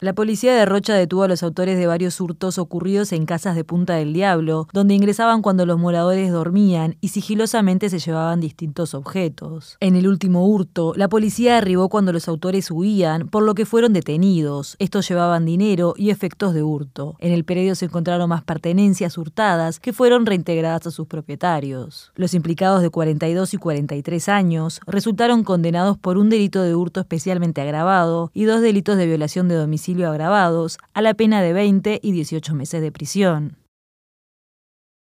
La policía de Rocha detuvo a los autores de varios hurtos ocurridos en casas de Punta del Diablo, donde ingresaban cuando los moradores dormían y sigilosamente se llevaban distintos objetos. En el último hurto, la policía arribó cuando los autores huían, por lo que fueron detenidos. Estos llevaban dinero y efectos de hurto. En el predio se encontraron más pertenencias hurtadas que fueron reintegradas a sus propietarios. Los implicados de 42 y 43 años resultaron condenados por un delito de hurto especialmente agravado y dos delitos de violación de domicilio agravados a la pena de 20 y 18 meses de prisión.